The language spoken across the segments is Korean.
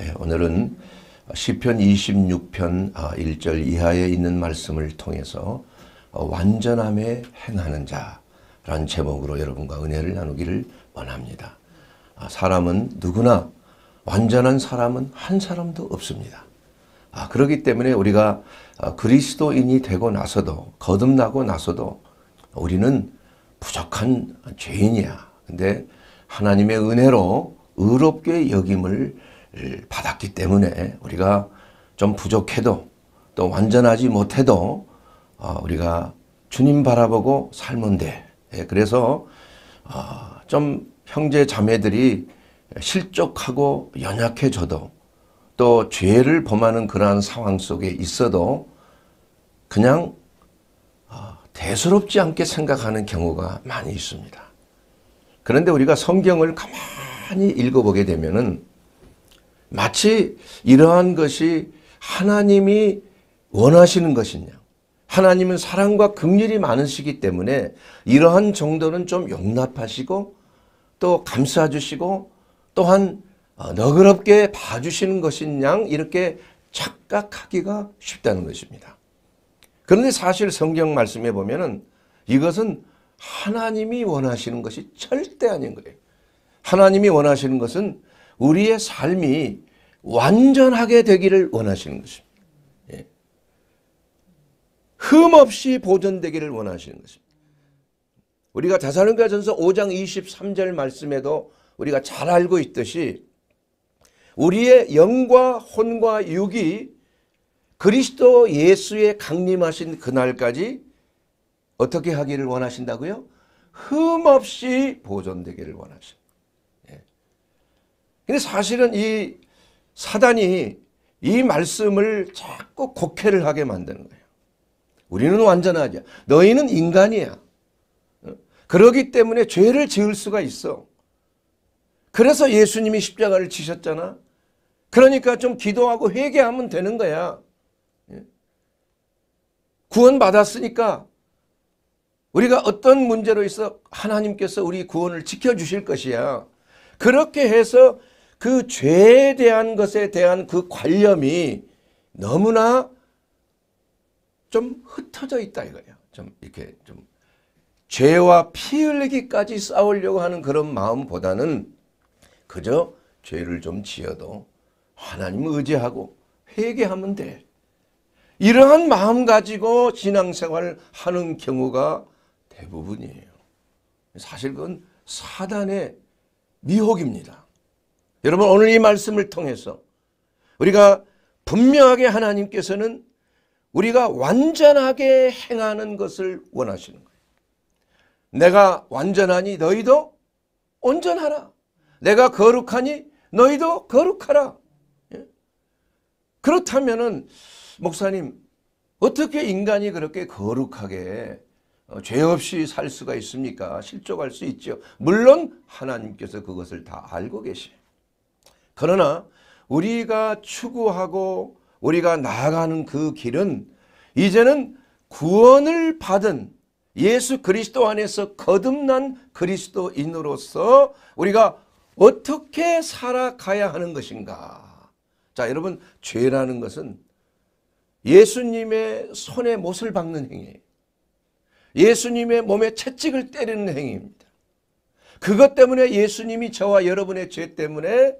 예, 오늘은 시편 26편 1절 아, 이하에 있는 말씀을 통해서 어, 완전함에 행하는 자라는 제목으로 여러분과 은혜를 나누기를 원합니다. 아, 사람은 누구나 완전한 사람은 한 사람도 없습니다. 아, 그렇기 때문에 우리가 그리스도인이 되고 나서도 거듭나고 나서도 우리는 부족한 죄인이야. 근데 하나님의 은혜로 의롭게 여김을 받았기 때문에 우리가 좀 부족해도 또 완전하지 못해도 어, 우리가 주님 바라보고 살면 돼. 예, 그래서 어, 좀 형제 자매들이 실족하고 연약해져도 또 죄를 범하는 그러한 상황 속에 있어도 그냥 어, 대수롭지 않게 생각하는 경우가 많이 있습니다. 그런데 우리가 성경을 가만히 읽어보게 되면은 마치 이러한 것이 하나님이 원하시는 것이냐. 하나님은 사랑과 긍휼이 많으시기 때문에 이러한 정도는 좀 용납하시고 또 감싸주시고 또한 어, 너그럽게 봐주시는 것인 양 이렇게 착각하기가 쉽다는 것입니다. 그런데 사실 성경 말씀에 보면은 이것은 하나님이 원하시는 것이 절대 아닌 거예요. 하나님이 원하시는 것은 우리의 삶이 완전하게 되기를 원하시는 것입니다. 예. 흠 없이 보존되기를 원하시는 것입니다. 우리가 대사령가전서 5장 23절 말씀에도 우리가 잘 알고 있듯이 우리의 영과 혼과 육이 그리스도 예수의 강림하신 그날까지 어떻게 하기를 원하신다고요? 흠 없이 보존되기를 원하신다. 근데 사실은 이 사단이 이 말씀을 자꾸 곡해를 하게 만드는 거예요. 우리는 완전하지. 너희는 인간이야. 어? 그러기 때문에 죄를 지을 수가 있어. 그래서 예수님이 십자가를 지셨잖아. 그러니까 좀 기도하고 회개하면 되는 거야. 예? 구원 받았으니까 우리가 어떤 문제로 있어 하나님께서 우리 구원을 지켜주실 것이야. 그렇게 해서 그 죄에 대한 것에 대한 그 관념이 너무나 좀 흩어져 있다 이거예요. 좀 이렇게 좀 죄와 피 흘리기까지 싸우려고 하는 그런 마음보다는 그저 죄를 좀 지어도 하나님 의지하고 회개하면 돼. 이러한 마음 가지고 신앙생활 하는 경우가 대부분이에요. 사실 그건 사단의 미혹입니다. 여러분 오늘 이 말씀을 통해서 우리가 분명하게 하나님께서는 우리가 완전하게 행하는 것을 원하시는 거예요. 내가 완전하니 너희도 온전하라. 내가 거룩하니 너희도 거룩하라. 예? 그렇다면은 목사님 어떻게 인간이 그렇게 거룩하게 어, 죄 없이 살 수가 있습니까? 실족할 수 있죠. 물론 하나님께서 그것을 다 알고 계시요 그러나 우리가 추구하고 우리가 나아가는 그 길은 이제는 구원을 받은 예수 그리스도 안에서 거듭난 그리스도인으로서 우리가 어떻게 살아가야 하는 것인가. 자 여러분 죄라는 것은 예수님의 손에 못을 박는 행위예수님의 몸에 채찍을 때리는 행위입니다. 그것 때문에 예수님이 저와 여러분의 죄 때문에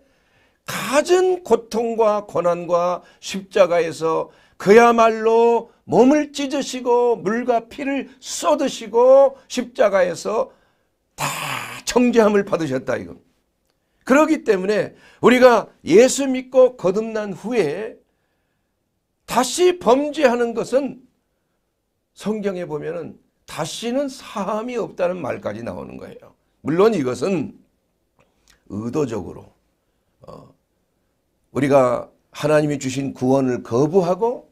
가진 고통과 고난과 십자가에서 그야말로 몸을 찢으시고 물과 피를 쏟으시고 십자가에서 다 정죄함을 받으셨다 이거. 그러기 때문에 우리가 예수 믿고 거듭난 후에 다시 범죄하는 것은 성경에 보면은 다시는 사함이 없다는 말까지 나오는 거예요. 물론 이것은 의도적으로 우리가 하나님이 주신 구원을 거부하고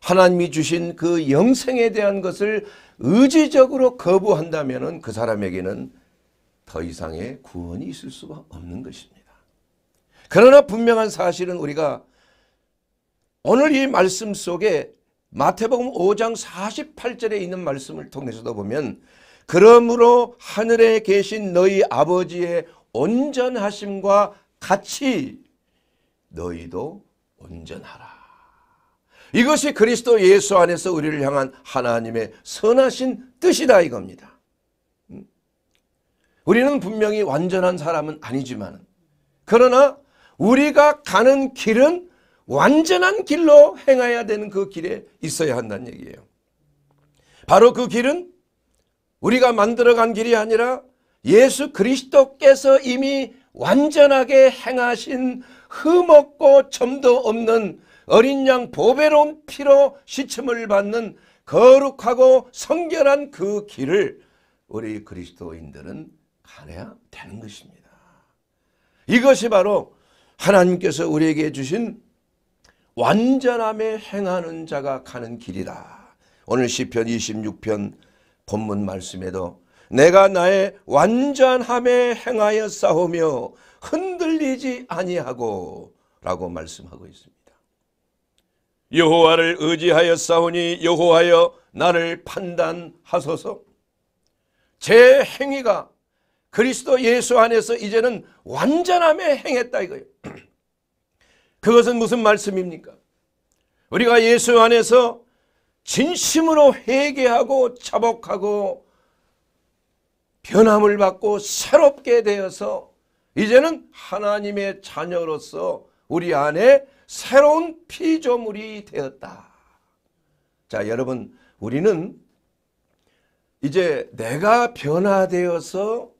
하나님이 주신 그 영생에 대한 것을 의지적으로 거부한다면 그 사람에게는 더 이상의 구원이 있을 수가 없는 것입니다. 그러나 분명한 사실은 우리가 오늘 이 말씀 속에 마태복음 5장 48절에 있는 말씀을 통해서도 보면 그러므로 하늘에 계신 너희 아버지의 온전하심과 같이 너희도 온전하라. 이것이 그리스도 예수 안에서 우리를 향한 하나님의 선하신 뜻이다 이겁니다. 음? 우리는 분명히 완전한 사람은 아니지만 그러나 우리가 가는 길은 완전한 길로 행해야 되는 그 길에 있어야 한다는 얘기예요. 바로 그 길은 우리가 만들어간 길이 아니라 예수 그리스도께서 이미 완전하게 행하신 흠없고 점도 없는 어린 양 보배로운 피로 시침을 받는 거룩하고 성결한 그 길을 우리 그리스도인들은 가야 려 되는 것입니다. 이것이 바로 하나님께서 우리에게 주신 완전함에 행하는 자가 가는 길이다. 오늘 시편 26편 본문 말씀에도 내가 나의 완전함에 행하여 싸우며 흔들리지 아니하고 라고 말씀하고 있습니다. 여호와를 의지하여 싸우니 여호하여 나를 판단하소서. 제 행위가 그리스도 예수 안에서 이제는 완전함에 행했다 이거예요. 그것은 무슨 말씀입니까? 우리가 예수 안에서 진심으로 회개하고 자복하고 변함을 받고 새롭게 되어서 이제는 하나님의 자녀로서 우리 안에 새로운 피조물이 되었다. 자 여러분 우리는 이제 내가 변화되어서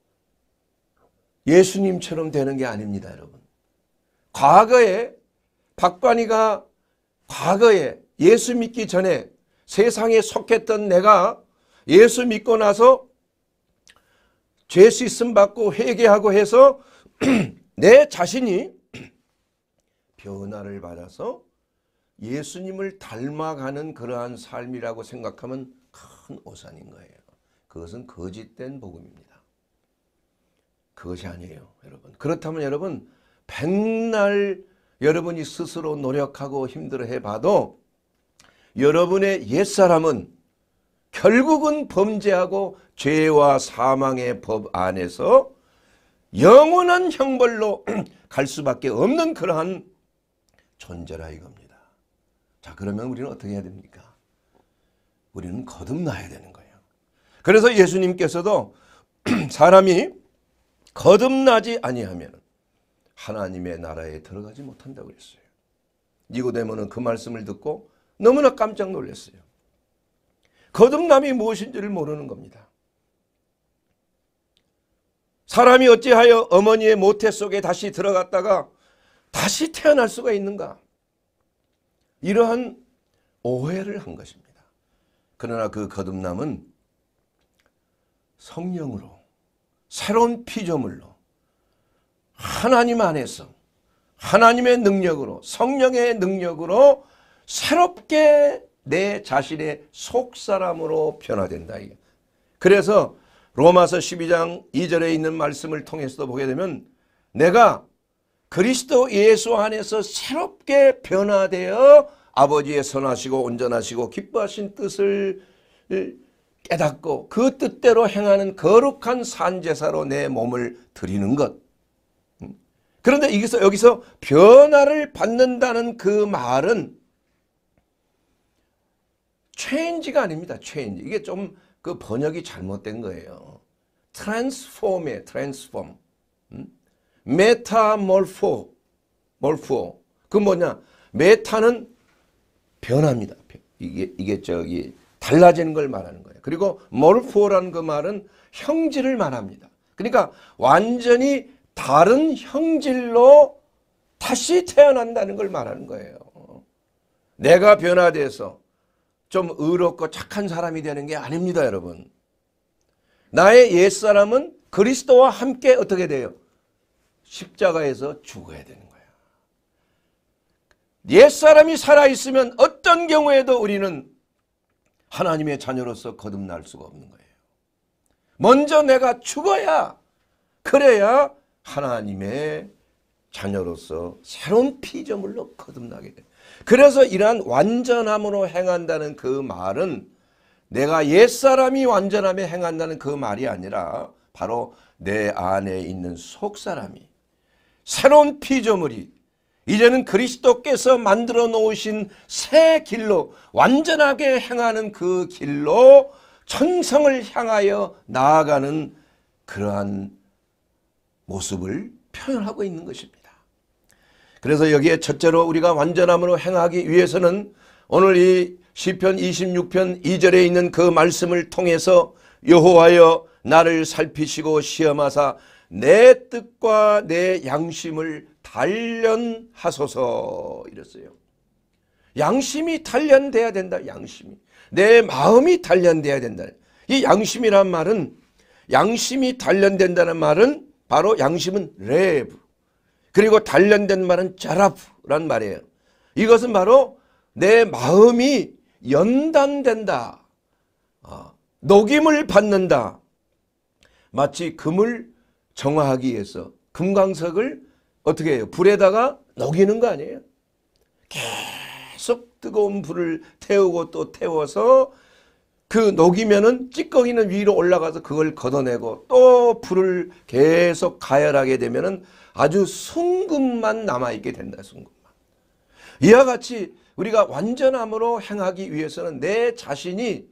예수님처럼 되는 게 아닙니다 여러분. 과거에 박관이가 과거에 예수 믿기 전에 세상에 속했던 내가 예수 믿고 나서 죄 씻음 받고 회개하고 해서 내 자신이 변화를 받아서 예수님을 닮아가는 그러한 삶이라고 생각하면 큰 오산인 거예요. 그것은 거짓된 복음입니다. 그것이 아니에요, 여러분. 그렇다면 여러분, 백날 여러분이 스스로 노력하고 힘들어 해봐도 여러분의 옛사람은 결국은 범죄하고 죄와 사망의 법 안에서 영원한 형벌로 갈 수밖에 없는 그러한 존재라 이겁니다. 자 그러면 우리는 어떻게 해야 됩니까? 우리는 거듭나야 되는 거예요. 그래서 예수님께서도 사람이 거듭나지 아니하면 하나님의 나라에 들어가지 못한다고 그어요 니고데모는 그 말씀을 듣고 너무나 깜짝 놀랐어요. 거듭남이 무엇인지를 모르는 겁니다. 사람이 어찌하여 어머니의 모태 속에 다시 들어갔다가 다시 태어날 수가 있는가? 이러한 오해를 한 것입니다. 그러나 그 거듭남은 성령으로 새로운 피조물로 하나님 안에서 하나님의 능력으로 성령의 능력으로 새롭게 내 자신의 속사람으로 변화된다. 그래서 로마서 12장 2절에 있는 말씀을 통해서도 보게 되면 내가 그리스도 예수 안에서 새롭게 변화되어 아버지의 선하시고 온전하시고 기뻐하신 뜻을 깨닫고 그 뜻대로 행하는 거룩한 산제사로 내 몸을 드리는 것. 음. 그런데 여기서, 여기서 변화를 받는다는 그 말은 체인지가 아닙니다. 체인지. 이게 좀그 번역이 잘못된 거예요. 트랜스폼에 트랜스폼. 메타몰포. 몰포. 그 뭐냐? 메타는 변합니다. 이게 이게 저기 달라지는 걸 말하는 거예요. 그리고 몰포라는 그 말은 형질을 말합니다. 그러니까 완전히 다른 형질로 다시 태어난다는 걸 말하는 거예요. 내가 변화돼서 좀 의롭고 착한 사람이 되는 게 아닙니다, 여러분. 나의 옛사람은 그리스도와 함께 어떻게 돼요? 십자가에서 죽어야 되는 거야. 옛사람이 살아있으면 어떤 경우에도 우리는 하나님의 자녀로서 거듭날 수가 없는 거예요. 먼저 내가 죽어야 그래야 하나님의 자녀로서 새로운 피조물로 거듭나게 됩니다. 그래서 이러한 완전함으로 행한다는 그 말은 내가 옛사람이 완전함에 행한다는 그 말이 아니라 바로 내 안에 있는 속사람이 새로운 피조물이 이제는 그리스도께서 만들어 놓으신 새 길로 완전하게 행하는 그 길로 천성을 향하여 나아가는 그러한 모습을 표현하고 있는 것입니다. 그래서 여기에 첫째로 우리가 완전함으로 행하기 위해서는 오늘 이 시편 26편 2절에 있는 그 말씀을 통해서 여호와여 나를 살피시고 시험하사 내 뜻과 내 양심을 단련하소서 이랬어요. 양심이 단련돼야 된다. 양심이. 내 마음이 단련돼야 된다. 이 양심이란 말은 양심이 단련된다는 말은 바로 양심은 레브 그리고 단련된 말은 자라프란 말이에요. 이것은 바로 내 마음이 연단된다. 어, 녹임을 받는다. 마치 금을 정화하기 위해서 금광석을 어떻게 해요? 불에다가 녹이는 거 아니에요? 계속 뜨거운 불을 태우고 또 태워서 그 녹이면은 찌꺼기는 위로 올라가서 그걸 걷어내고 또 불을 계속 가열하게 되면은 아주 순금만 남아있게 된다. 순금만. 이와 같이 우리가 완전함으로 행하기 위해서는 내 자신이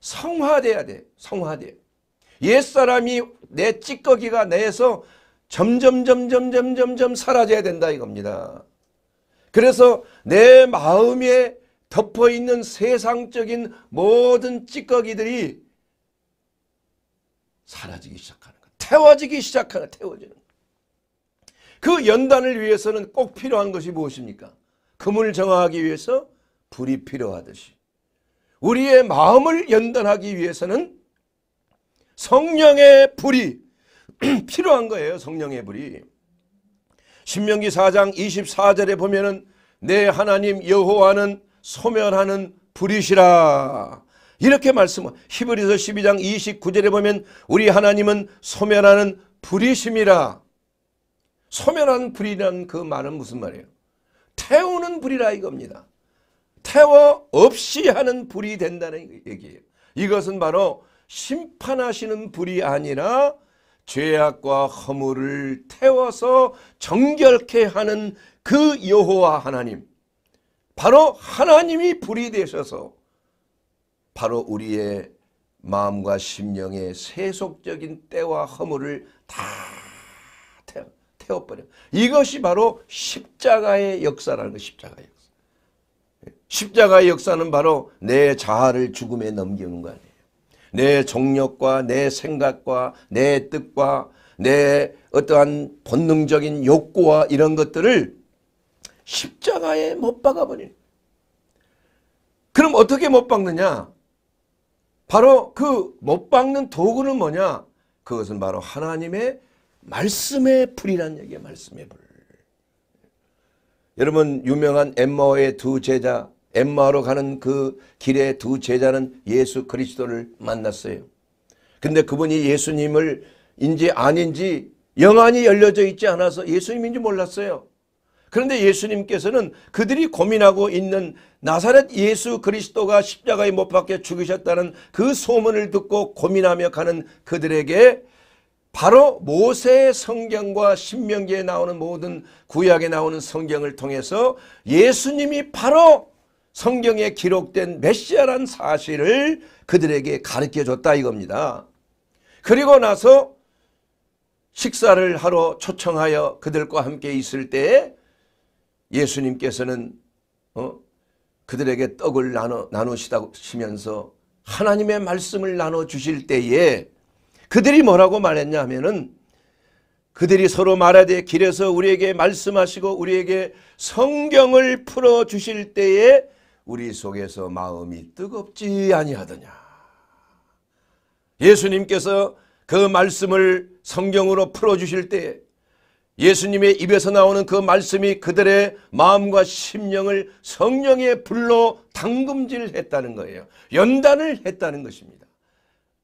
성화돼야 돼. 성화돼. 옛사람이 내 찌꺼기가 내에서 점점 점점 점점 점 사라져야 된다 이겁니다. 그래서 내 마음에 덮어 있는 세상적인 모든 찌꺼기들이 사라지기 시작하는 거. 태워지기 시작하는 태워지는 거. 그 연단을 위해서는 꼭 필요한 것이 무엇입니까? 금을 정화하기 위해서 불이 필요하듯이 우리의 마음을 연단하기 위해서는 성령의 불이 필요한 거예요. 성령의 불이. 신명기 4장 24절에 보면은 내 하나님 여호와는 소멸하는 불이시라. 이렇게 말씀 히브리서 12장 29절에 보면 우리 하나님은 소멸하는 불이심이라. 소멸한 불이라는 그 말은 무슨 말이에요? 태우는 불이라 이겁니다. 태워 없이 하는 불이 된다는 얘기예요. 이것은 바로 심판하시는 불이 아니라 죄악과 허물을 태워서 정결케 하는 그 여호와 하나님 바로 하나님이 불이 되셔서 바로 우리의 마음과 심령의 세속적인 때와 허물을 다 태워버려. 이것이 바로 십자가의 역사라는 거 십자가의 역사. 십자가의 역사는 바로 내 자아를 죽음에 넘기는 거 아니에요. 내 정력과 내 생각과 내 뜻과 내 어떠한 본능적인 욕구와 이런 것들을 십자가에 못박아버리 그럼 어떻게 못 박느냐? 바로 그 못 박는 도구는 뭐냐? 그것은 바로 하나님의 말씀의 풀이란 얘기예요. 말씀의 풀. 여러분 유명한 엠마오의 두 제자 엠마오로 가는 그 길의 두 제자는 예수 그리스도를 만났어요. 근데 그분이 예수님을 인지 아닌지 영안이 열려져 있지 않아서 예수님인지 몰랐어요. 그런데 예수님께서는 그들이 고민하고 있는 나사렛 예수 그리스도가 십자가에 못 박혀 죽으셨다는 그 소문을 듣고 고민하며 가는 그들에게 바로 모세의 성경과 신명기에 나오는 모든 구약에 나오는 성경을 통해서 예수님이 바로 성경에 기록된 메시아란 사실을 그들에게 가르쳐 줬다 이겁니다. 그리고 나서 식사를 하러 초청하여 그들과 함께 있을 때 예수님께서는 어? 그들에게 떡을 나누, 나누시다 시면서 하나님의 말씀을 나눠 주실 때에 그들이 뭐라고 말했냐 하면은 그들이 서로 말하되 길에서 우리에게 말씀하시고 우리에게 성경을 풀어 주실 때에 우리 속에서 마음이 뜨겁지 아니하더냐. 예수님께서 그 말씀을 성경으로 풀어 주실 때에 예수님의 입에서 나오는 그 말씀이 그들의 마음과 심령을 성령의 불로 당금질했다는 거예요. 연단을 했다는 것입니다.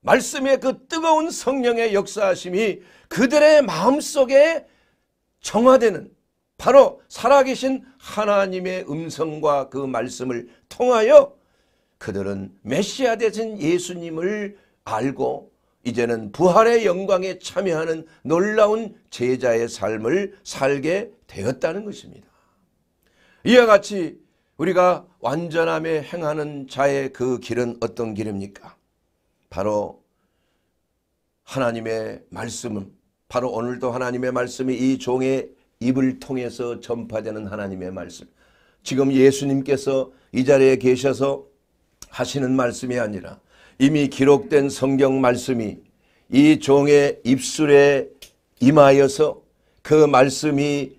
말씀의 그 뜨거운 성령의 역사하심이 그들의 마음속에 정화되는 바로 살아계신 하나님의 음성과 그 말씀을 통하여 그들은 메시아 되신 예수님을 알고 이제는 부활의 영광에 참여하는 놀라운 제자의 삶을 살게 되었다는 것입니다. 이와 같이 우리가 완전함에 행하는 자의 그 길은 어떤 길입니까? 바로 하나님의 말씀은 바로 오늘도 하나님의 말씀이 이 종의 입을 통해서 전파되는 하나님의 말씀. 지금 예수님께서 이 자리에 계셔서 하시는 말씀이 아니라 이미 기록된 성경 말씀이 이 종의 입술에 임하여서 그 말씀이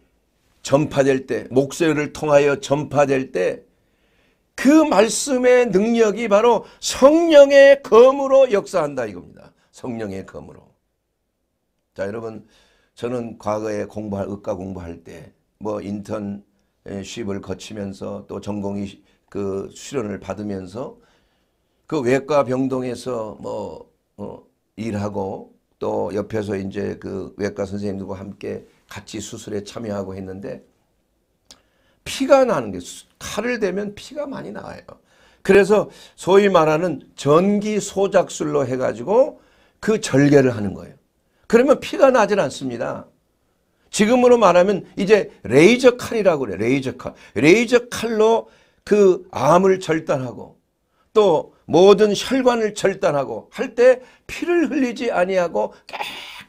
전파될 때, 목소리를 통하여 전파될 때그 말씀의 능력이 바로 성령의 검으로 역사한다 이겁니다. 성령의 검으로. 자 여러분 저는 과거에 공부할 의과 공부할 때 뭐 인턴십을 예, 거치면서 또 전공이 그 수련을 받으면서 그 외과 병동에서 뭐 어, 일하고 또 옆에서 이제 그 외과 선생님들과 함께 같이 수술에 참여하고 했는데 피가 나는 게 칼을 대면 피가 많이 나와요. 그래서 소위 말하는 전기 소작술로 해가지고 그 절개를 하는 거예요. 그러면 피가 나질 않습니다. 지금으로 말하면 이제 레이저 칼이라고 그래 레이저 칼. 레이저 칼로 그 암을 절단하고 또 모든 혈관을 절단하고 할 때 피를 흘리지 아니하고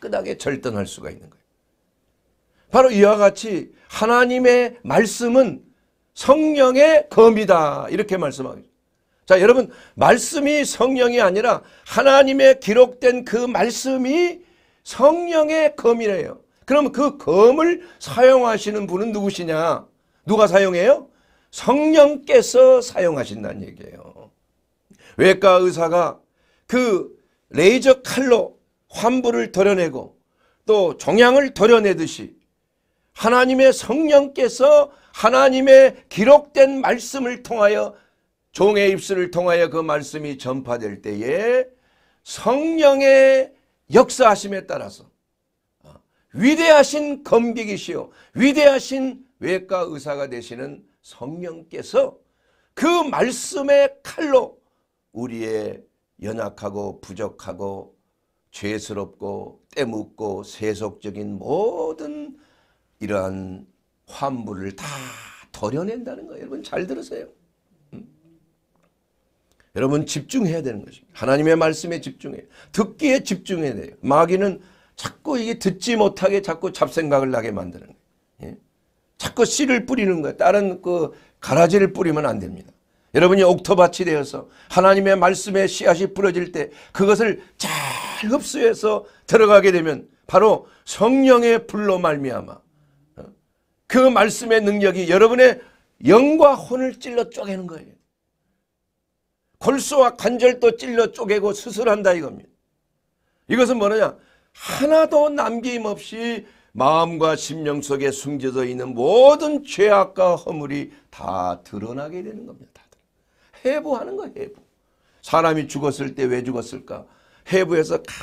깨끗하게 절단할 수가 있는 거예요. 바로 이와 같이 하나님의 말씀은 성령의 검이다. 이렇게 말씀합니다. 자, 여러분, 말씀이 성령이 아니라 하나님의 기록된 그 말씀이 성령의 검이래요. 그럼 그 검을 사용하시는 분은 누구시냐? 누가 사용해요? 성령께서 사용하신다는 얘기예요. 외과 의사가 그 레이저 칼로 환부를 덜어내고 또 종양을 덜어내듯이 하나님의 성령께서 하나님의 기록된 말씀을 통하여 종의 입술을 통하여 그 말씀이 전파될 때에 성령의 역사하심에 따라서 어, 위대하신 검객이시요 위대하신 외과 의사가 되시는 성령께서 그 말씀의 칼로 우리의 연약하고 부족하고 죄스럽고 때묻고 세속적인 모든 이러한 환부를 다 덜어낸다는 거예요. 여러분 잘 들으세요. 음? 여러분 집중해야 되는 것입니다. 하나님의 말씀에 집중해 듣기에 집중해야 돼요. 마귀는 자꾸 이게 듣지 못하게 자꾸 잡생각을 나게 만드는 거예요. 예? 자꾸 씨를 뿌리는 거예요. 다른 그 가라지를 뿌리면 안 됩니다. 여러분이 옥토밭이 되어서 하나님의 말씀에 씨앗이 뿌려질 때 그것을 잘 흡수해서 들어가게 되면 바로 성령의 불로 말미암아 그 말씀의 능력이 여러분의 영과 혼을 찔러 쪼개는 거예요. 골수와 관절도 찔러 쪼개고 수술한다 이겁니다. 이것은 뭐냐? 하나도 남김없이 마음과 심령 속에 숨겨져 있는 모든 죄악과 허물이 다 드러나게 되는 겁니다. 해부하는 거예요. 해부. 사람이 죽었을 때 왜 죽었을까? 해부해서 다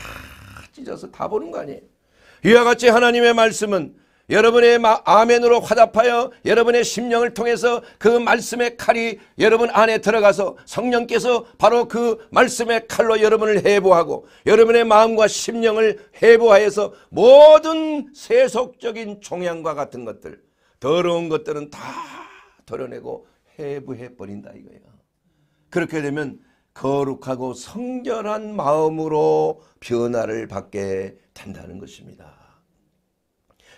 찢어서 다 보는 거 아니에요. 이와 같이 하나님의 말씀은 여러분의 아멘으로 화답하여 여러분의 심령을 통해서 그 말씀의 칼이 여러분 안에 들어가서 성령께서 바로 그 말씀의 칼로 여러분을 해부하고 여러분의 마음과 심령을 해부하여서 모든 세속적인 종양과 같은 것들 더러운 것들은 다 덜어내고 해부해버린다 이거예요. 그렇게 되면 거룩하고 성결한 마음으로 변화를 받게 된다는 것입니다.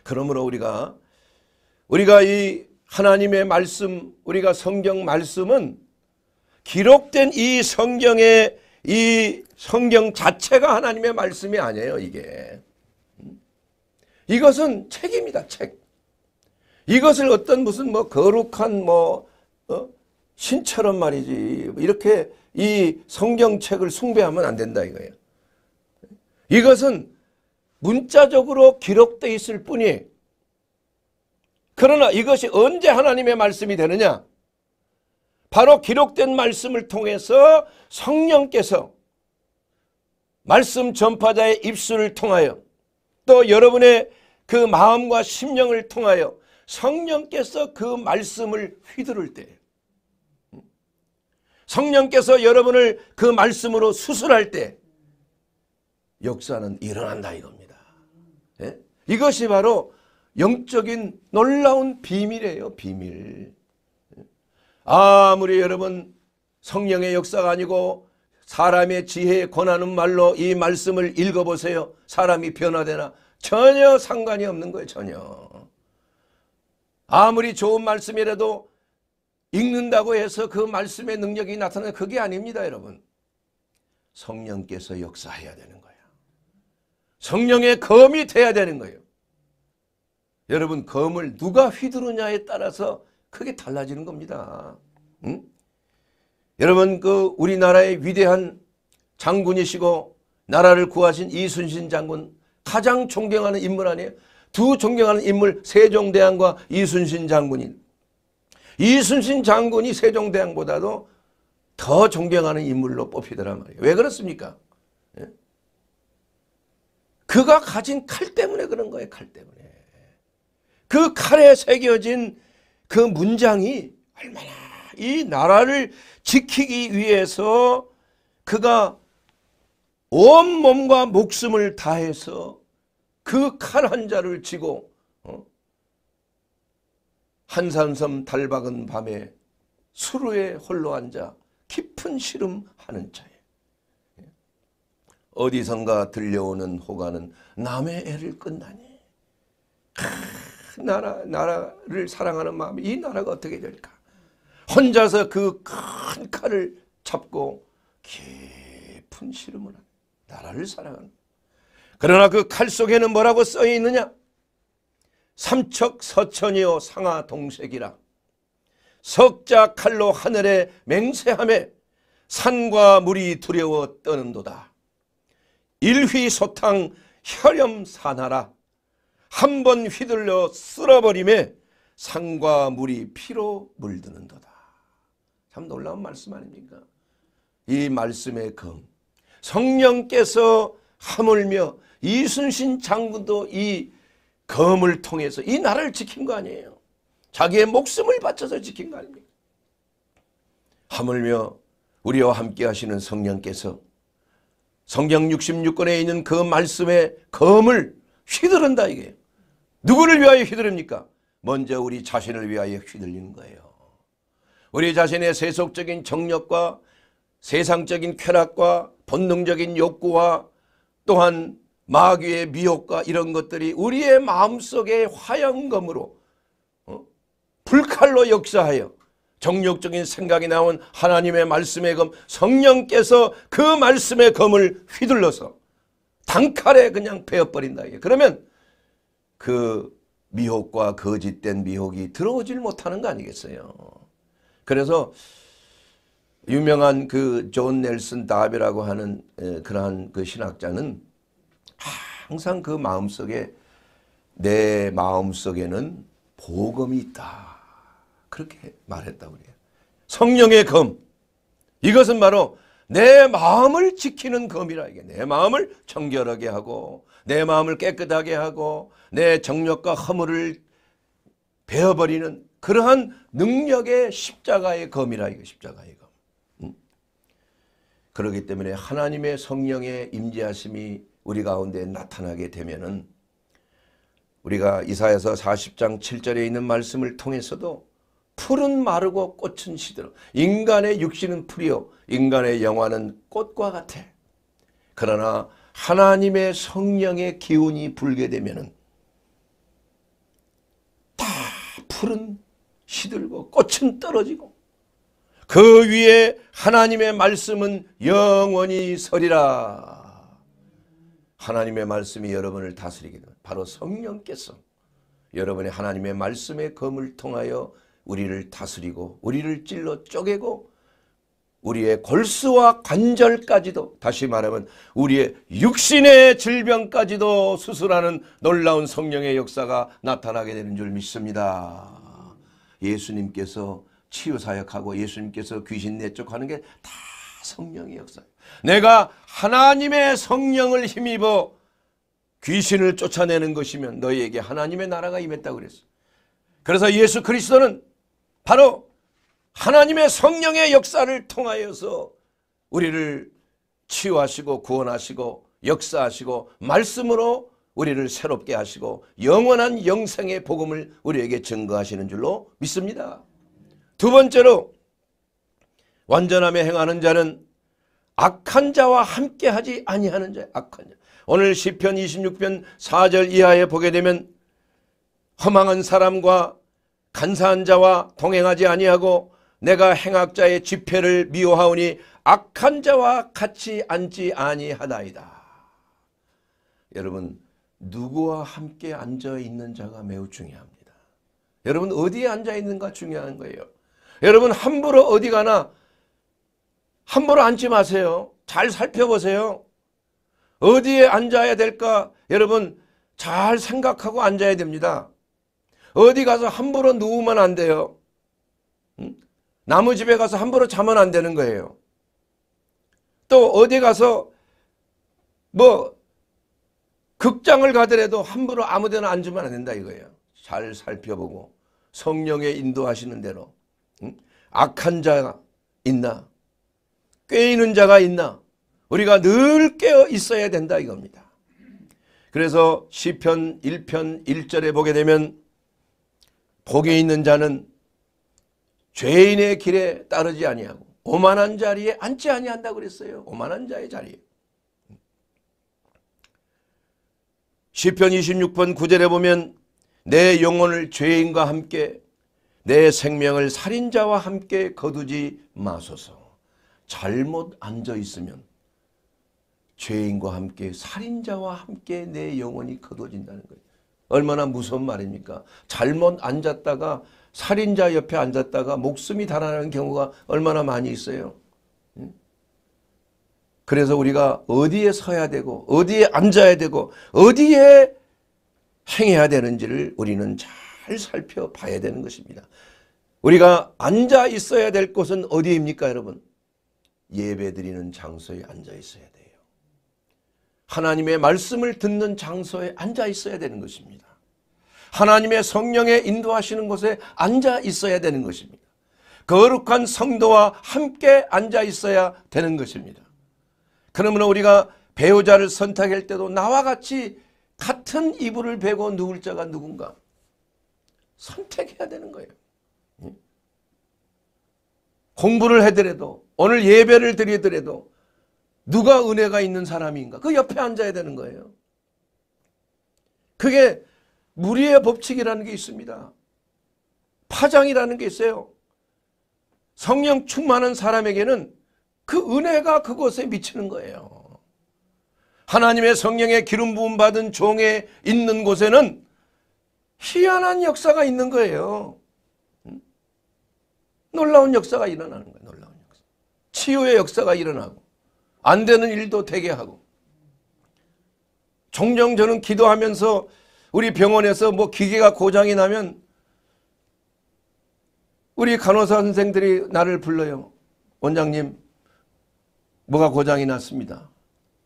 그러므로 우리가 우리가 이 하나님의 말씀, 우리가 성경 말씀은 기록된 이 성경의 이 성경 자체가 하나님의 말씀이 아니에요, 이게. 음? 이것은 책입니다, 책. 이것을 어떤 무슨 뭐 거룩한 뭐 어? 신처럼 말이지 이렇게 이 성경책을 숭배하면 안 된다 이거예요. 이것은 문자적으로 기록되어 있을 뿐이 그러나 이것이 언제 하나님의 말씀이 되느냐? 바로 기록된 말씀을 통해서 성령께서 말씀 전파자의 입술을 통하여 또 여러분의 그 마음과 심령을 통하여 성령께서 그 말씀을 휘두를 때 성령께서 여러분을 그 말씀으로 수술할 때 역사는 일어난다 이겁니다. 이것이 바로 영적인 놀라운 비밀이에요. 비밀. 아무리 여러분 성령의 역사가 아니고 사람의 지혜에 권하는 말로 이 말씀을 읽어보세요. 사람이 변화되나 전혀 상관이 없는 거예요. 전혀. 아무리 좋은 말씀이라도 읽는다고 해서 그 말씀의 능력이 나타나는 그게 아닙니다. 여러분. 성령께서 역사해야 되는 거예요. 성령의 검이 돼야 되는 거예요. 여러분 검을 누가 휘두르냐에 따라서 크게 달라지는 겁니다. 응? 여러분 그 우리나라의 위대한 장군이시고 나라를 구하신 이순신 장군 가장 존경하는 인물 아니에요? 두 존경하는 인물 세종대왕과 이순신 장군인 이순신 장군이 세종대왕보다도 더 존경하는 인물로 뽑히더란 말이에요. 왜 그렇습니까? 예? 그가 가진 칼 때문에 그런 거예요. 칼 때문에. 그 칼에 새겨진 그 문장이 얼마나 이 나라를 지키기 위해서 그가 온 몸과 목숨을 다해서 그 칼 한 자를 쥐고 어? 한산섬 달박은 밤에 수루에 홀로 앉아 깊은 시름하는 자에 어디선가 들려오는 호가는 남의 애를 끝나니 나라, 나라를 사랑하는 마음, 이이 나라가 어떻게 될까? 혼자서 그 큰 칼을 잡고 깊은 시름을한 나라를 사랑하는. 그러나 그 칼 속에는 뭐라고 써 있느냐? 삼척 서천이요 상하 동색이라. 석자 칼로 하늘에 맹세함에 산과 물이 두려워 떠는도다. 일휘소탕 혈염 사나라. 한번 휘둘려 쓸어버림에 산과 물이 피로 물드는도다. 참 놀라운 말씀 아닙니까? 이 말씀의 검 성령께서 하물며 이순신 장군도 이 검을 통해서 이 나라를 지킨 거 아니에요. 자기의 목숨을 바쳐서 지킨 거 아닙니까? 하물며 우리와 함께 하시는 성령께서 성경 66권에 있는 그 말씀의 검을 휘두른다 이게 누구를 위하여 휘두릅니까? 먼저 우리 자신을 위하여 휘둘리는 거예요. 우리 자신의 세속적인 정력과 세상적인 쾌락과 본능적인 욕구와 또한 마귀의 미혹과 이런 것들이 우리의 마음속에 화양검으로 어? 불칼로 역사하여 정욕적인 생각이 나온 하나님의 말씀의 검 성령께서 그 말씀의 검을 휘둘러서 단칼에 그냥 베어버린다. 그러면 그 미혹과 거짓된 미혹이 들어오질 못하는 거 아니겠어요. 그래서 유명한 그 존 넬슨 다비라고 하는 그러한 그 신학자는 항상 그 마음속에 내 마음속에는 복음이 있다. 그렇게 말했다고 그래요. 성령의 검. 이것은 바로 내 마음을 지키는 검이라 이게 내 마음을 청결하게 하고 내 마음을 깨끗하게 하고 내 정력과 허물을 베어버리는 그러한 능력의 십자가의 검이라 이거 십자가의 검. 음? 그렇기 때문에 하나님의 성령의 임재하심이 우리 가운데 나타나게 되면은 우리가 이사에서 40장 7절에 있는 말씀을 통해서도 풀은 마르고 꽃은 시들어 인간의 육신은 풀이요 인간의 영화는 꽃과 같아 그러나 하나님의 성령의 기운이 불게 되면은 풀은 시들고 꽃은 떨어지고 그 위에 하나님의 말씀은 영원히 서리라. 하나님의 말씀이 여러분을 다스리게 됩니 바로 성령께서 여러분의 하나님의 말씀의 검을 통하여 우리를 다스리고 우리를 찔러 쪼개고 우리의 골수와 관절까지도 다시 말하면 우리의 육신의 질병까지도 수술하는 놀라운 성령의 역사가 나타나게 되는 줄 믿습니다. 예수님께서 치유 사역하고 예수님께서 귀신 내쫓하는 게 다 성령의 역사예요. 내가 하나님의 성령을 힘입어 귀신을 쫓아내는 것이면 너희에게 하나님의 나라가 임했다고 그랬어. 그래서 예수 그리스도는 바로 하나님의 성령의 역사를 통하여서 우리를 치유하시고 구원하시고 역사하시고 말씀으로 우리를 새롭게 하시고 영원한 영생의 복음을 우리에게 증거하시는 줄로 믿습니다. 두 번째로 완전함에 행하는 자는 악한 자와 함께 하지 아니하는 자 악한 자. 오늘 시편 26편 4절 이하에 보게 되면 허망한 사람과 간사한 자와 동행하지 아니하고 내가 행악자의 집회를 미워하오니 악한 자와 같이 앉지 아니하나이다. 여러분 누구와 함께 앉아 있는 자가 매우 중요합니다. 여러분 어디에 앉아 있는가 중요한 거예요. 여러분 함부로 어디 가나 함부로 앉지 마세요. 잘 살펴보세요. 어디에 앉아야 될까 여러분 잘 생각하고 앉아야 됩니다. 어디 가서 함부로 누우면 안 돼요. 응? 나무 집에 가서 함부로 자면 안 되는 거예요. 또 어디 가서 뭐 극장을 가더라도 함부로 아무데나 앉으면 안 된다 이거예요. 잘 살펴보고 성령의 인도하시는 대로 응? 악한 자가 있나 꿰이는 자가 있나 우리가 늘 깨어 있어야 된다 이겁니다. 그래서 시편 1편 1절에 보게 되면 복에 있는 자는 죄인의 길에 따르지 아니하고 오만한 자리에 앉지 아니한다 그랬어요. 오만한 자의 자리에. 시편 26번 9절에 보면 내 영혼을 죄인과 함께 내 생명을 살인자와 함께 거두지 마소서. 잘못 앉아 있으면 죄인과 함께 살인자와 함께 내 영혼이 거두어진다는 거예요. 얼마나 무서운 말입니까? 잘못 앉았다가 살인자 옆에 앉았다가 목숨이 달아나는 경우가 얼마나 많이 있어요. 그래서 우리가 어디에 서야 되고 어디에 앉아야 되고 어디에 행해야 되는지를 우리는 잘 살펴봐야 되는 것입니다. 우리가 앉아 있어야 될 곳은 어디입니까 여러분? 예배 드리는 장소에 앉아 있어야 돼요. 하나님의 말씀을 듣는 장소에 앉아 있어야 되는 것입니다. 하나님의 성령의 인도하시는 곳에 앉아 있어야 되는 것입니다. 거룩한 성도와 함께 앉아 있어야 되는 것입니다. 그러므로 우리가 배우자를 선택할 때도 나와 같이 같은 이불을 베고 누울 자가 누군가 선택해야 되는 거예요. 공부를 해더라도 오늘 예배를 드리더라도 누가 은혜가 있는 사람인가? 그 옆에 앉아야 되는 거예요. 그게 무리의 법칙이라는 게 있습니다. 파장이라는 게 있어요. 성령 충만한 사람에게는 그 은혜가 그곳에 미치는 거예요. 하나님의 성령의 기름 부음 받은 종에 있는 곳에는 희한한 역사가 있는 거예요. 놀라운 역사가 일어나는 거예요. 놀라운 역사. 치유의 역사가 일어나고 안 되는 일도 되게 하고 종종 저는 기도하면서 우리 병원에서 뭐 기계가 고장이 나면 우리 간호사 선생들이 나를 불러요. 원장님 뭐가 고장이 났습니다.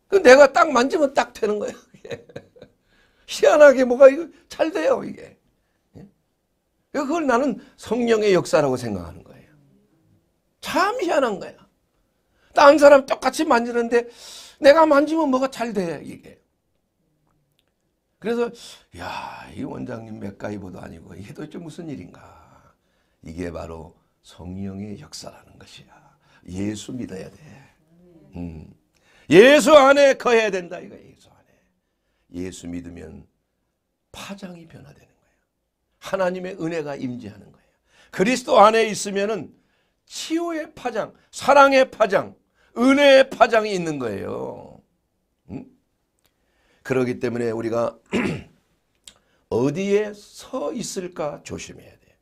그 내가 딱 만지면 딱 되는 거예요. 희한하게 뭐가 이거 잘 돼요 이게. 예? 그걸 나는 성령의 역사라고 생각하는 거예요. 참 희한한 거야. 딴 사람 똑같이 만지는데 내가 만지면 뭐가 잘 돼, 이게. 그래서 야, 이 원장님 맥가이버도 아니고 이게 도대체 무슨 일인가. 이게 바로 성령의 역사라는 것이야. 예수 믿어야 돼. 음. 예수 안에 커야 된다 이거 예수 안에. 예수 믿으면 파장이 변화되는 거예요. 하나님의 은혜가 임재하는 거예 그리스도 안에 있으면은 치유의 파장, 사랑의 파장, 은혜의 파장이 있는 거예요. 그러기 때문에 우리가 어디에 서 있을까 조심해야 돼요.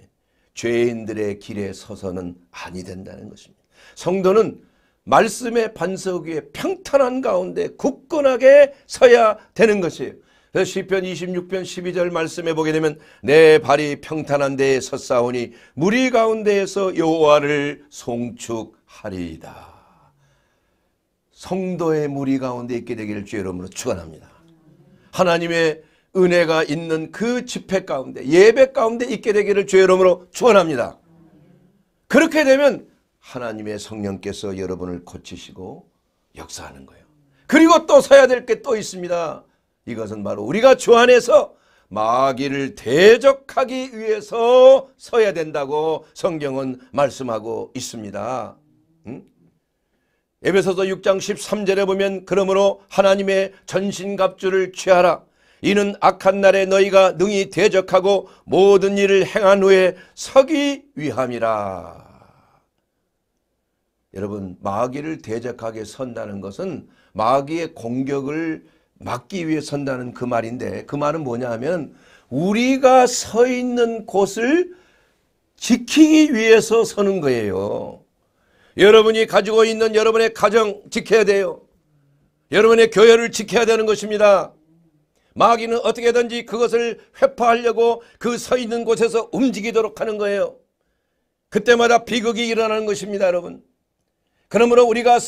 예. 죄인들의 길에 서서는 아니 된다는 것입니다. 성도는 말씀의 반석 위에 평탄한 가운데 굳건하게 서야 되는 것이에요. 그래서 시편 26편 12절 말씀해 보게 되면 내 발이 평탄한 데에 섰사오니 무리 가운데에서 여호와를 송축하리이다. 성도의 무리 가운데 있게 되기를 주의 이름으로 축원합니다. 하나님의 은혜가 있는 그 집회 가운데 예배 가운데 있게 되기를 주의 이름으로 축원합니다. 그렇게 되면 하나님의 성령께서 여러분을 고치시고 역사하는 거예요. 그리고 또 서야 될 게 또 있습니다. 이것은 바로 우리가 주 안에서 마귀를 대적하기 위해서 서야 된다고 성경은 말씀하고 있습니다. 응? 에베소서 6장 13절에 보면 그러므로 하나님의 전신갑주를 취하라. 이는 악한 날에 너희가 능히 대적하고 모든 일을 행한 후에 서기 위함이라. 여러분 마귀를 대적하게 선다는 것은 마귀의 공격을 막기 위해 선다는 그 말인데 그 말은 뭐냐 하면 우리가 서 있는 곳을 지키기 위해서 서는 거예요. 여러분이 가지고 있는 여러분의 가정 지켜야 돼요. 여러분의 교회를 지켜야 되는 것입니다. 마귀는 어떻게든지 그것을 회파하려고 그 서 있는 곳에서 움직이도록 하는 거예요. 그때마다 비극이 일어나는 것입니다, 여러분. 그러므로 우리가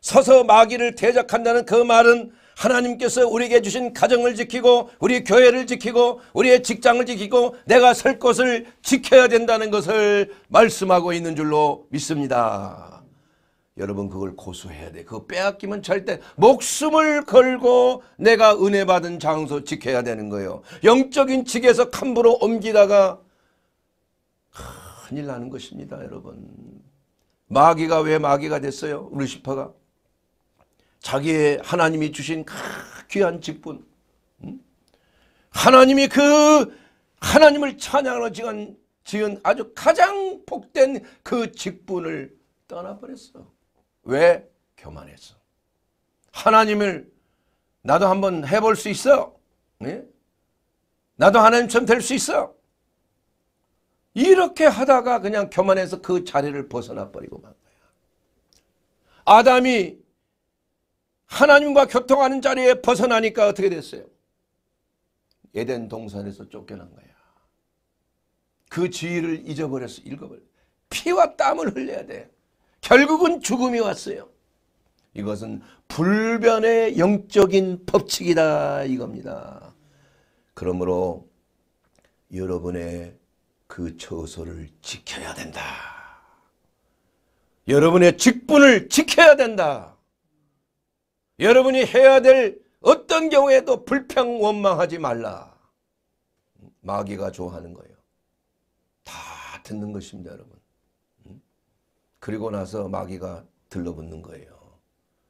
서서 마귀를 대적한다는 그 말은 하나님께서 우리에게 주신 가정을 지키고 우리 교회를 지키고 우리의 직장을 지키고 내가 설 곳을 지켜야 된다는 것을 말씀하고 있는 줄로 믿습니다. 여러분 그걸 고수해야 돼. 그거 빼앗기면 절대 목숨을 걸고 내가 은혜 받은 장소 지켜야 되는 거예요. 영적인 직에서 함부로 옮기다가 큰일 나는 것입니다. 여러분. 마귀가 왜 마귀가 됐어요? 루시퍼가. 자기의 하나님이 주신 귀한 직분 음? 하나님이 그 하나님을 찬양하러 지은, 지은 아주 가장 복된 그 직분을 떠나버렸어. 왜? 교만했어. 하나님을 나도 한번 해볼 수 있어. 네? 나도 하나님처럼 될 수 있어. 이렇게 하다가 그냥 교만해서 그 자리를 벗어나 버리고 만 거야. 아담이 하나님과 교통하는 자리에 벗어나니까 어떻게 됐어요? 에덴 동산에서 쫓겨난 거야. 그 지위를 잊어버려서 읽어버려. 피와 땀을 흘려야 돼. 결국은 죽음이 왔어요. 이것은 불변의 영적인 법칙이다 이겁니다. 그러므로 여러분의 그 처소를 지켜야 된다. 여러분의 직분을 지켜야 된다. 여러분이 해야 될 어떤 경우에도 불평 원망하지 말라. 마귀가 좋아하는 거예요. 다 듣는 것입니다 여러분. 그리고 나서 마귀가 들러붙는 거예요.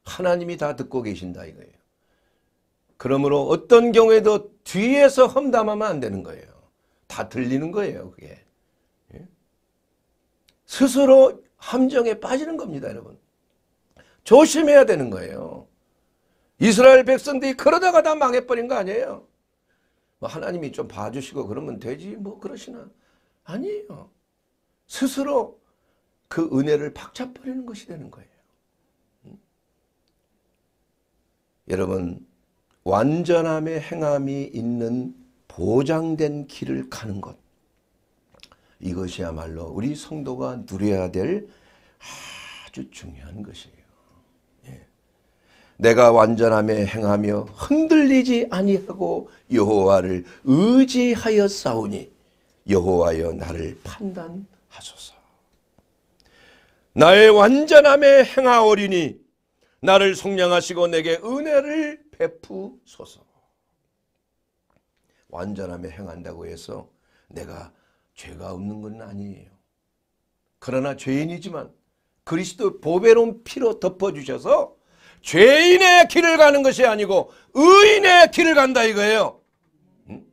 하나님이 다 듣고 계신다 이거예요. 그러므로 어떤 경우에도 뒤에서 험담하면 안 되는 거예요. 다 들리는 거예요 그게. 예? 스스로 함정에 빠지는 겁니다 여러분. 조심해야 되는 거예요. 이스라엘 백성들이 그러다가 다 망해버린 거 아니에요. 뭐 하나님이 좀 봐주시고 그러면 되지 뭐 그러시나. 아니에요. 스스로 그 은혜를 박차버리는 것이 되는 거예요. 여러분 완전함의 행함이 있는 보장된 길을 가는 것. 이것이야말로 우리 성도가 누려야 될 아주 중요한 것이에요. 내가 완전함에 행하며 흔들리지 아니하고 여호와를 의지하여 싸우니 여호와여 나를 판단하소서. 나의 완전함에 행하오리니 나를 속량하시고 내게 은혜를 베푸소서. 완전함에 행한다고 해서 내가 죄가 없는 건 아니에요. 그러나 죄인이지만 그리스도 보배로운 피로 덮어주셔서 죄인의 길을 가는 것이 아니고 의인의 길을 간다 이거예요. 음?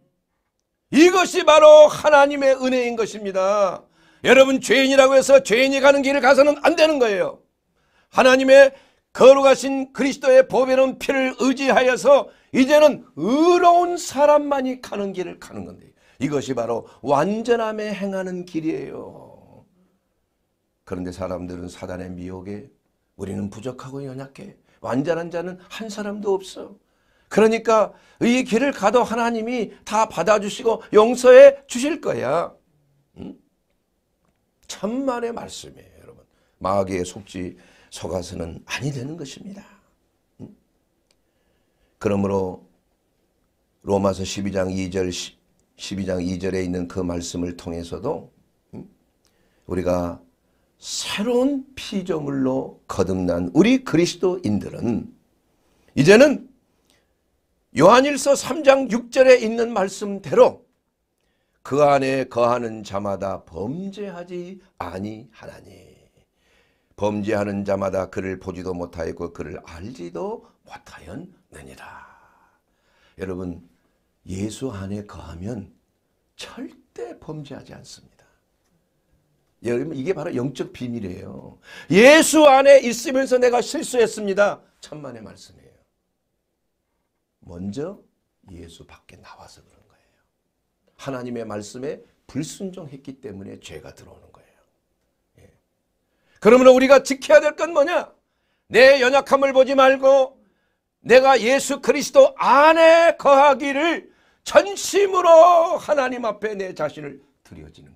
이것이 바로 하나님의 은혜인 것입니다. 여러분 죄인이라고 해서 죄인이 가는 길을 가서는 안 되는 거예요. 하나님의 거룩하신 그리스도의 보배로 피를 의지하여서 이제는 의로운 사람만이 가는 길을 가는 건데 이것이 바로 완전함에 행하는 길이에요. 그런데 사람들은 사단의 미혹에 우리는 부족하고 연약해 완전한 자는 한 사람도 없어. 그러니까 이 길을 가도 하나님이 다 받아주시고 용서해 주실 거야. 천만의 말씀이에요, 여러분. 마귀의 속지 속아서는 아니 되는 것입니다. 그러므로 로마서 12장 2절 12장 2절에 있는 그 말씀을 통해서도 우리가 새로운 피조물로 거듭난 우리 그리스도인들은 이제는 요한일서 3장 6절에 있는 말씀대로 그 안에 거하는 자마다 범죄하지 아니하나니 범죄하는 자마다 그를 보지도 못하였고 그를 알지도 못하였느니라 여러분 예수 안에 거하면 절대 범죄하지 않습니다 여러분 이게 바로 영적 비밀이에요. 예수 안에 있으면서 내가 실수했습니다. 천만의 말씀이에요. 먼저 예수 밖에 나와서 그런 거예요. 하나님의 말씀에 불순종했기 때문에 죄가 들어오는 거예요. 예. 그러므 우리가 지켜야 될 건 뭐냐? 내 연약함을 보지 말고 내가 예수 그리스도 안에 거하기를 전심으로 하나님 앞에 내 자신을 드려지는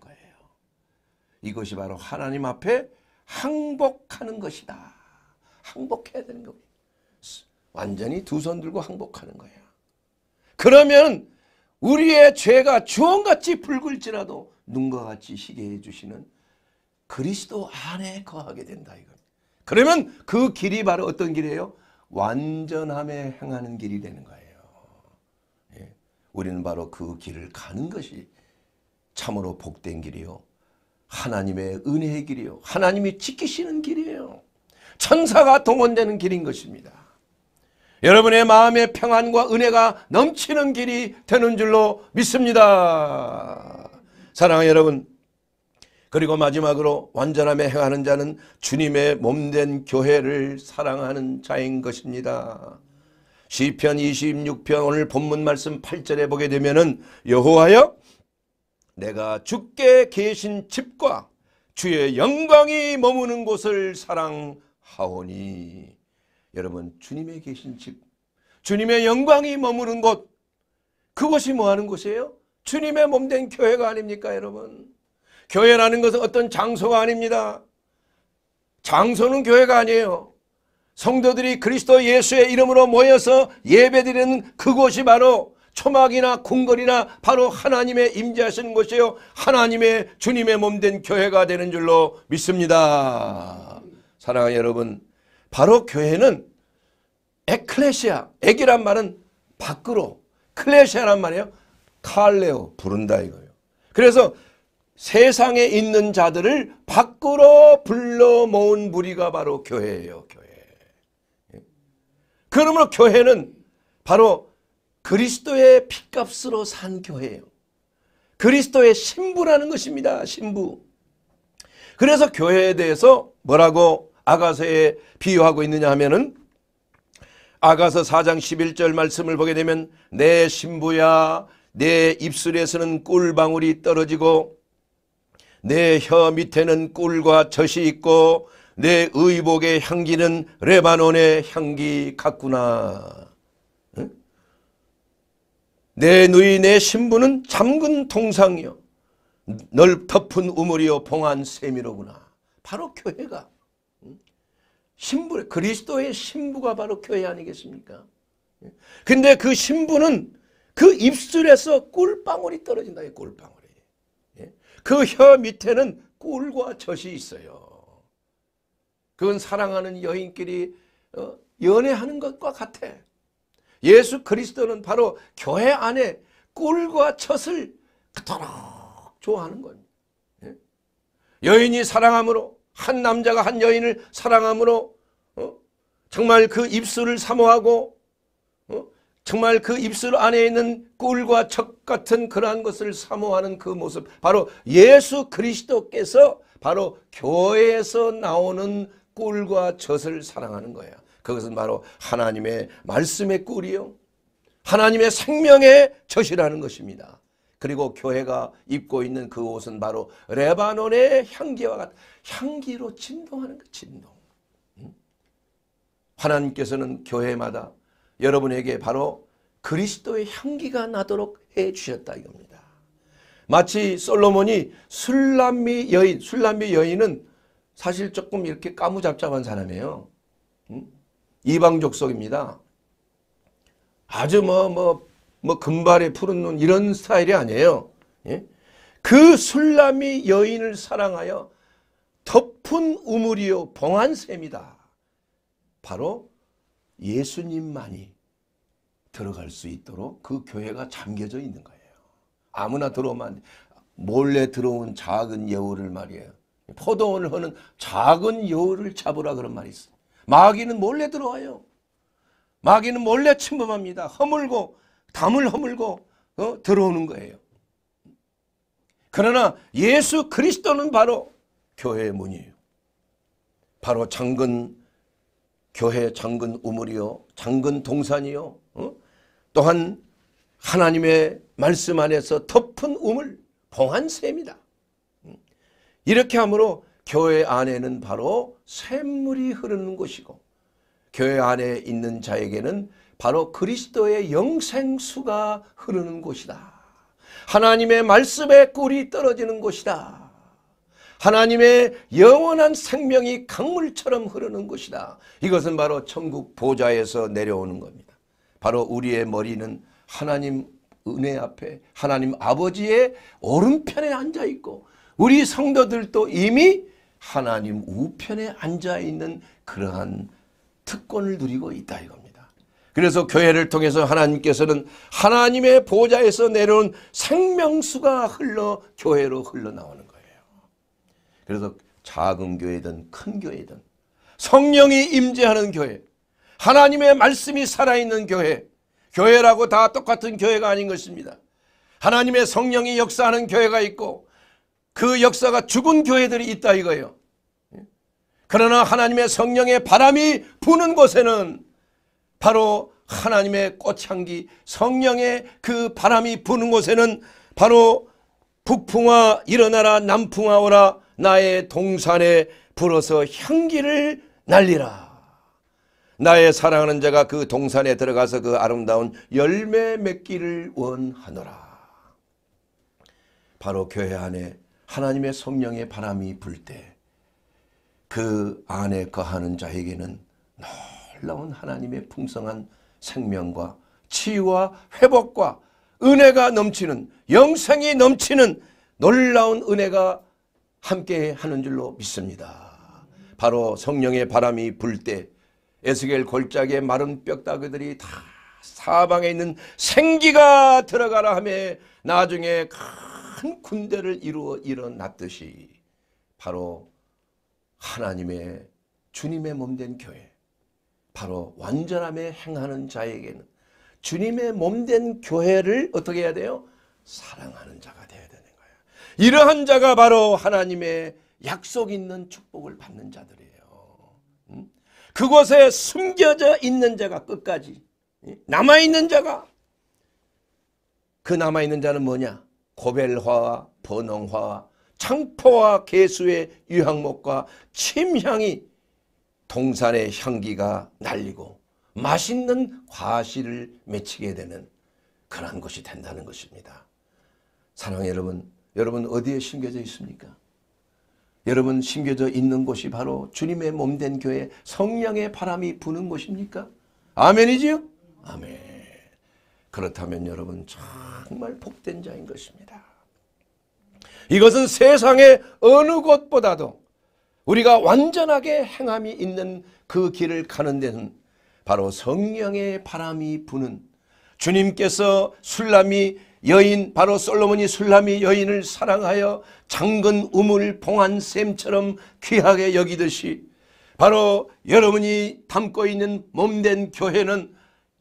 이것이 바로 하나님 앞에 항복하는 것이다. 항복해야 되는 거예요. 완전히 두 손 들고 항복하는 거예요. 그러면 우리의 죄가 주원같이 붉을지라도 눈과 같이 시게 해주시는 그리스도 안에 거하게 된다 이겁 그러면 그 길이 바로 어떤 길이에요? 완전함에 행하는 길이 되는 거예요. 예. 우리는 바로 그 길을 가는 것이 참으로 복된 길이요. 하나님의 은혜의 길이요. 하나님이 지키시는 길이에요. 천사가 동원되는 길인 것입니다. 여러분의 마음의 평안과 은혜가 넘치는 길이 되는 줄로 믿습니다. 사랑하는 여러분 그리고 마지막으로 완전함에 행하는 자는 주님의 몸된 교회를 사랑하는 자인 것입니다. 시편 26편 오늘 본문 말씀 8절에 보게 되면은 여호와여 내가 죽게 계신 집과 주의 영광이 머무는 곳을 사랑하오니 여러분 주님의 계신 집 주님의 영광이 머무는 곳 그것이 뭐하는 곳이에요? 주님의 몸 된 교회가 아닙니까 여러분 교회라는 것은 어떤 장소가 아닙니다 장소는 교회가 아니에요 성도들이 그리스도 예수의 이름으로 모여서 예배드리는 그곳이 바로 초막이나 궁궐이나 바로 하나님의 임재하신 곳이요 하나님의 주님의 몸된 교회가 되는 줄로 믿습니다. 사랑하는 여러분 바로 교회는 에클레시아 에기란 말은 밖으로 클레시아란 말이에요. 칼레오 부른다 이거예요. 그래서 세상에 있는 자들을 밖으로 불러 모은 무리가 바로 교회예요. 교회. 예. 그러므로 교회는 바로 그리스도의 핏값으로 산 교회예요. 그리스도의 신부라는 것입니다. 신부. 그래서 교회에 대해서 뭐라고 아가서에 비유하고 있느냐 하면은 아가서 4장 11절 말씀을 보게 되면 내 신부야 내 입술에서는 꿀방울이 떨어지고 내 혀 밑에는 꿀과 젖이 있고 내 의복의 향기는 레바논의 향기 같구나. 내 누이내 신부는 잠근 통상이요널 덮은 우물이요 봉한 세미로구나. 바로 교회가 신부 그리스도의 신부가 바로 교회 아니겠습니까? 예. 근데 그 신부는 그 입술에서 꿀방울이 떨어진다. 꿀방울이. 예. 그혀 밑에는 꿀과 젖이 있어요. 그건 사랑하는 여인끼리 어, 연애하는 것과 같아. 예수 그리스도는 바로 교회 안에 꿀과 젖을 그토록 좋아하는 겁니다. 예? 여인이 사랑함으로 한 남자가 한 여인을 사랑함으로 어? 정말 그 입술을 사모하고 어? 정말 그 입술 안에 있는 꿀과 척 같은 그러한 것을 사모하는 그 모습 바로 예수 그리스도께서 바로 교회에서 나오는 꿀과 젖을 사랑하는 거예요. 그것은 바로 하나님의 말씀의 꿀이요. 하나님의 생명의 젖이라는 것입니다. 그리고 교회가 입고 있는 그 옷은 바로 레바논의 향기와 같 향기로 진동하는 그 진동. 음? 하나님께서는 교회마다 여러분에게 바로 그리스도의 향기가 나도록 해 주셨다 이겁니다. 마치 솔로몬이 술람미 여인, 술람미 여인은 사실 조금 이렇게 까무잡잡한 사람이에요. 음? 이방족속입니다. 아주 뭐, 뭐, 뭐, 금발의 푸른 눈 이런 스타일이 아니에요. 예? 그 술람이 여인을 사랑하여 덮은 우물이요 봉한 셈이다. 바로 예수님만이 들어갈 수 있도록 그 교회가 잠겨져 있는 거예요. 아무나 들어오면 몰래 들어온 작은 여우를 말이에요. 포도원을 하는 작은 여우를 잡으라 그런 말이 있어요. 마귀는 몰래 들어와요. 마귀는 몰래 침범합니다. 허물고 담을 허물고 어? 들어오는 거예요. 그러나 예수 그리스도는 바로 교회의 문이에요. 바로 장근 교회 장근 우물이요 장근 동산이요 어? 또한 하나님의 말씀 안에서 덮은 우물 봉한 셈이다. 음. 이렇게 함으로 교회 안에는 바로 샘물이 흐르는 곳이고 교회 안에 있는 자에게는 바로 그리스도의 영생수가 흐르는 곳이다. 하나님의 말씀의 꿀이 떨어지는 곳이다. 하나님의 영원한 생명이 강물처럼 흐르는 곳이다. 이것은 바로 천국 보좌에서 내려오는 겁니다. 바로 우리의 머리는 하나님 은혜 앞에 하나님 아버지의 오른편에 앉아 있고 우리 성도들도 이미 하나님 우편에 앉아 있는 그러한 특권을 누리고 있다 이겁니다. 그래서 교회를 통해서 하나님께서는 하나님의 보좌에서 내려온 생명수가 흘러 교회로 흘러나오는 거예요. 그래서 작은 교회든 큰 교회든 성령이 임재하는 교회 하나님의 말씀이 살아있는 교회 교회라고 다 똑같은 교회가 아닌 것입니다. 하나님의 성령이 역사하는 교회가 있고 그 역사가 죽은 교회들이 있다 이거예요. 그러나 하나님의 성령의 바람이 부는 곳에는 바로 하나님의 꽃향기 성령의 그 바람이 부는 곳에는 바로 북풍아 일어나라 남풍아 오라 나의 동산에 불어서 향기를 날리라. 나의 사랑하는 자가 그 동산에 들어가서 그 아름다운 열매 맺기를 원하노라. 바로 교회 안에 하나님의 성령의 바람이 불 때 그 안에 거하는 자에게는 놀라운 하나님의 풍성한 생명과 치유와 회복과 은혜가 넘치는 영생이 넘치는 놀라운 은혜가 함께 하는 줄로 믿습니다. 바로 성령의 바람이 불 때 에스겔 골짜기의 마른 뼈다귀들이 다 사방에 있는 생기가 들어가라 하며 나중에 큰큰 군대를 이루어 일어났듯이 바로 하나님의 주님의 몸된 교회 바로 완전함에 행하는 자에게는 주님의 몸된 교회를 어떻게 해야 돼요? 사랑하는 자가 돼야 되는 거예요. 이러한 자가 바로 하나님의 약속 있는 축복을 받는 자들이에요. 음? 그곳에 숨겨져 있는 자가 끝까지 남아있는 자가 그 남아있는 자는 뭐냐? 고벨화와 번홍화와 창포와 개수의 유향목과 침향이 동산의 향기가 날리고 맛있는 과실을 맺히게 되는 그러한 것이 된다는 것입니다. 사랑 여러분, 여러분 어디에 심겨져 있습니까? 여러분 심겨져 있는 곳이 바로 주님의 몸 된 교회 성령의 바람이 부는 곳입니까? 아멘이지요? 아멘. 그렇다면 여러분 정말 복된 자인 것입니다. 이것은 세상의 어느 곳보다도 우리가 완전하게 행함이 있는 그 길을 가는 데는 바로 성령의 바람이 부는 주님께서 술람이 여인 바로 솔로몬이 술람이 여인을 사랑하여 장근 우물 봉한 샘처럼 귀하게 여기듯이 바로 여러분이 담고 있는 몸된 교회는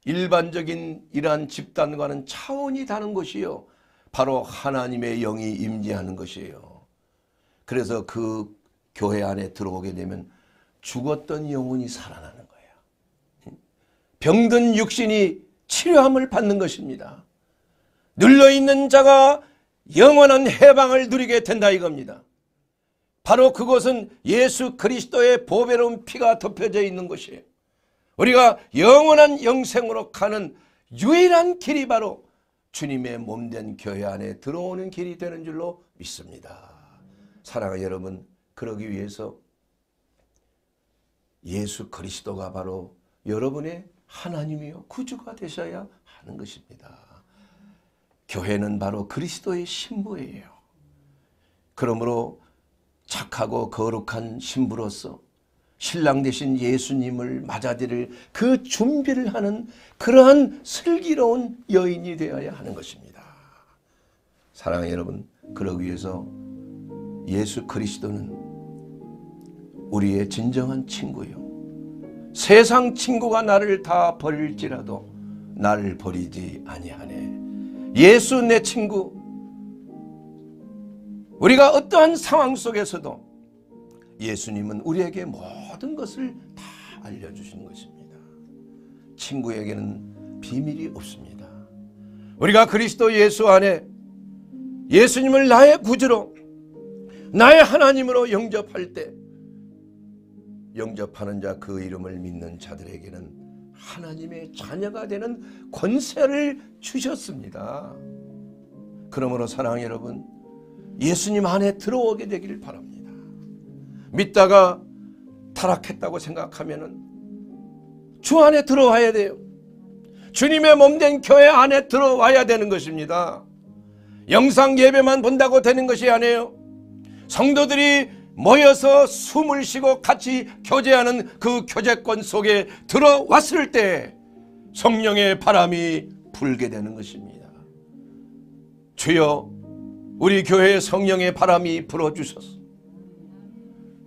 일반적인 이러한 집단과는 차원이 다른 것이요. 바로 하나님의 영이 임재하는 것이에요. 그래서 그 교회 안에 들어오게 되면 죽었던 영혼이 살아나는 거예요. 병든 육신이 치료함을 받는 것입니다. 눌러있는 자가 영원한 해방을 누리게 된다 이겁니다. 바로 그것은 예수 그리스도의 보배로운 피가 덮여져 있는 것이에요. 우리가 영원한 영생으로 가는 유일한 길이 바로 주님의 몸된 교회 안에 들어오는 길이 되는 줄로 믿습니다. 사랑하는 여러분 그러기 위해서 예수 그리스도가 바로 여러분의 하나님이요 구주가 되셔야 하는 것입니다. 교회는 바로 그리스도의 신부예요. 그러므로 착하고 거룩한 신부로서 신랑 되신 예수님을 맞아들일 그 준비를 하는 그러한 슬기로운 여인이 되어야 하는 것입니다. 사랑하는 여러분, 그러기 위해서 예수 그리스도는 우리의 진정한 친구요. 세상 친구가 나를 다 버릴지라도 나를 버리지 아니하네. 예수 내 친구. 우리가 어떠한 상황 속에서도 예수님은 우리에게 뭐 모든 것을 다 알려주신 것입니다. 친구에게는 비밀이 없습니다. 우리가 그리스도 예수 안에 예수님을 나의 구주로 나의 하나님으로 영접할 때 영접하는 자 그 이름을 믿는 자들에게는 하나님의 자녀가 되는 권세를 주셨습니다. 그러므로 사랑 여러분 예수님 안에 들어오게 되기를 바랍니다. 믿다가 타락했다고 생각하면 주 안에 들어와야 돼요. 주님의 몸된 교회 안에 들어와야 되는 것입니다. 영상 예배만 본다고 되는 것이 아니에요. 성도들이 모여서 숨을 쉬고 같이 교제하는 그 교제권 속에 들어왔을 때 성령의 바람이 불게 되는 것입니다. 주여 우리 교회에 성령의 바람이 불어주소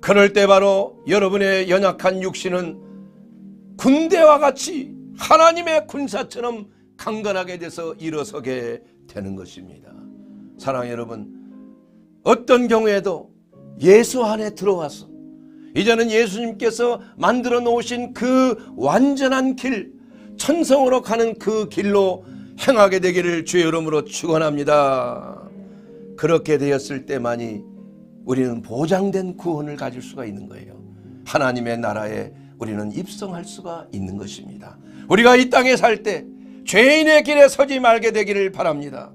그럴 때 바로 여러분의 연약한 육신은 군대와 같이 하나님의 군사처럼 강건하게 돼서 일어서게 되는 것입니다. 사랑 여러분 어떤 경우에도 예수 안에 들어와서 이제는 예수님께서 만들어 놓으신 그 완전한 길 천성으로 가는 그 길로 행하게 되기를 주의 이름으로 축원합니다. 그렇게 되었을 때만이 우리는 보장된 구원을 가질 수가 있는 거예요. 하나님의 나라에 우리는 입성할 수가 있는 것입니다. 우리가 이 땅에 살 때 죄인의 길에 서지 말게 되기를 바랍니다.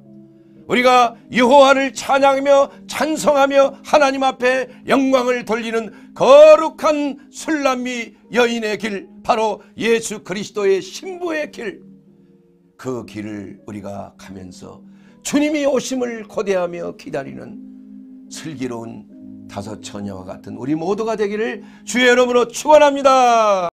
우리가 여호와를 찬양하며 찬성하며 하나님 앞에 영광을 돌리는 거룩한 술람미 여인의 길 바로 예수 그리스도의 신부의 길그 길을 우리가 가면서 주님이 오심을 고대하며 기다리는 슬기로운 다섯 처녀와 같은 우리 모두가 되기를 주의 여러분으로 축원합니다.